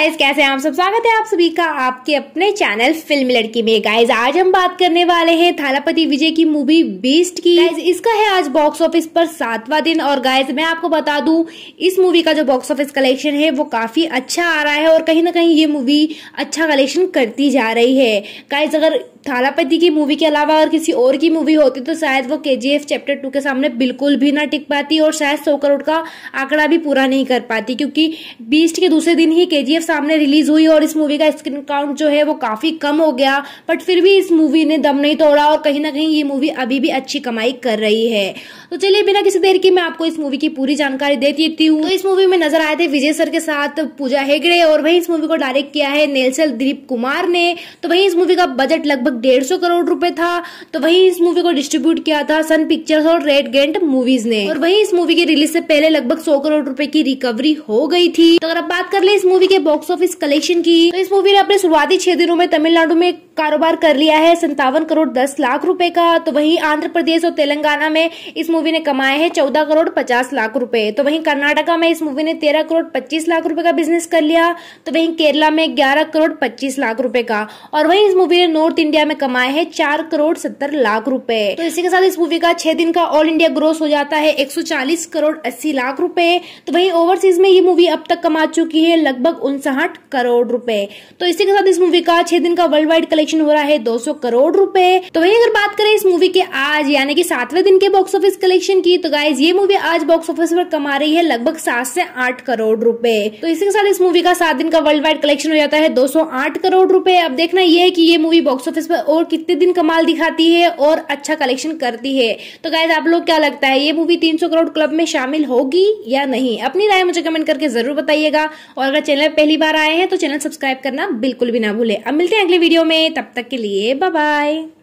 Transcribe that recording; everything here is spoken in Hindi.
गाइस कैसे हैं आप सब स्वागत है आप सभी का आपके अपने चैनल फिल्म लड़की में गाइस आज हम बात करने वाले हैं थालापति विजय की मूवी बीस्ट की गाइस इसका है आज बॉक्स ऑफिस पर सातवां दिन और गाइस मैं आपको बता दूं इस मूवी का जो बॉक्स ऑफिस कलेक्शन है वो काफी अच्छा आ रहा है और कहीं ना कहीं ये मूवी अच्छा कलेक्शन करती जा रही है गाइज अगर थालापति की मूवी के अलावा अगर किसी और की मूवी होती तो शायद वो के चैप्टर टू के सामने बिल्कुल भी ना टिक पाती और शायद सौ करोड़ का आंकड़ा भी पूरा नहीं कर पाती क्योंकि बीस्ट के दूसरे दिन ही के सामने रिलीज हुई और इस मूवी का स्क्रीन काउंट जो है वो काफी कम हो गया बट फिर भी इस मूवी ने दम नहीं तोड़ा और कहीं ना कहीं ये मूवी अभी भी अच्छी कमाई कर रही है तो चलिए बिना किसी देर की मैं आपको इस मूवी की पूरी जानकारी देती देती हूँ तो इस मूवी में नजर आए थे विजय सर के साथ पूजा हेगड़े और वहीं इस मूवी को डायरेक्ट किया है नेल्सल दिलीप कुमार ने तो वहीं इस मूवी का बजट लगभग लगभग डेढ़ सौ करोड़ रुपए था तो वहीं इस मूवी को डिस्ट्रीब्यूट किया था सन पिक्चर्स और रेड गेंट मूवीज ने और वहीं इस मूवी की रिलीज से पहले लगभग सौ करोड़ रुपए की रिकवरी हो गई थी तो अगर आप बात कर ले इस मूवी के बॉक्स ऑफिस कलेक्शन की तो इस मूवी ने अपने शुरुआती छह दिनों में तमिलनाडु में कारोबार कर लिया है संतावन करोड़ दस लाख रूपए का तो वही आंध्र प्रदेश और तेलंगाना में इस मूवी ने कमाए हैं चौदह करोड़ पचास लाख रूपए तो वही कर्नाटका में इस मूवी ने तेरह करोड़ पच्चीस लाख रूपये का बिजनेस कर लिया तो वही केरला में ग्यारह करोड़ पच्चीस लाख रुपए का और वहीं इस मूवी ने नॉर्थ इंडिया इंडिया में कमाए हैं चार करोड़ सत्तर लाख रूपए तो इसी के साथ इस मूवी का छह दिन का ऑल इंडिया ग्रोस हो जाता है 140 करोड़ 80 लाख रुपए तो वहीं ओवरसीज में ये मूवी अब तक कमा चुकी है लगभग उनसाठ करोड़ रुपए तो इसी के साथ इस मूवी का छह दिन का वर्ल्ड वाइड कलेक्शन हो रहा है दो करोड़ रुपए तो वही अगर बात करें इस मूवी के आज यानी कि सातवें दिन के बॉक्स ऑफिस कलेक्शन की तो गाइज ये मूवी आज बॉक्स ऑफिस पर कमा रही है लगभग सात से आठ करोड़ रुपए तो इसी के साथ इस मूवी का सात दिन का वर्ल्ड वाइड कलेक्शन हो जाता है 208 करोड़ रुपए अब देखना यह है कि ये मूवी बॉक्स ऑफिस पर और कितने दिन कमाल दिखाती है और अच्छा कलेक्शन करती है तो गाइज आप लोग क्या लगता है ये मूवी सौ करोड़ क्लब में शामिल होगी या नहीं अपनी राय मुझे कमेंट करके जरूर बताइएगा और अगर चैनल पहली बार आए हैं तो चैनल सब्सक्राइब करना बिल्कुल भी ना भूले अब मिलते हैं अगले वीडियो में तब तक के लिए बाय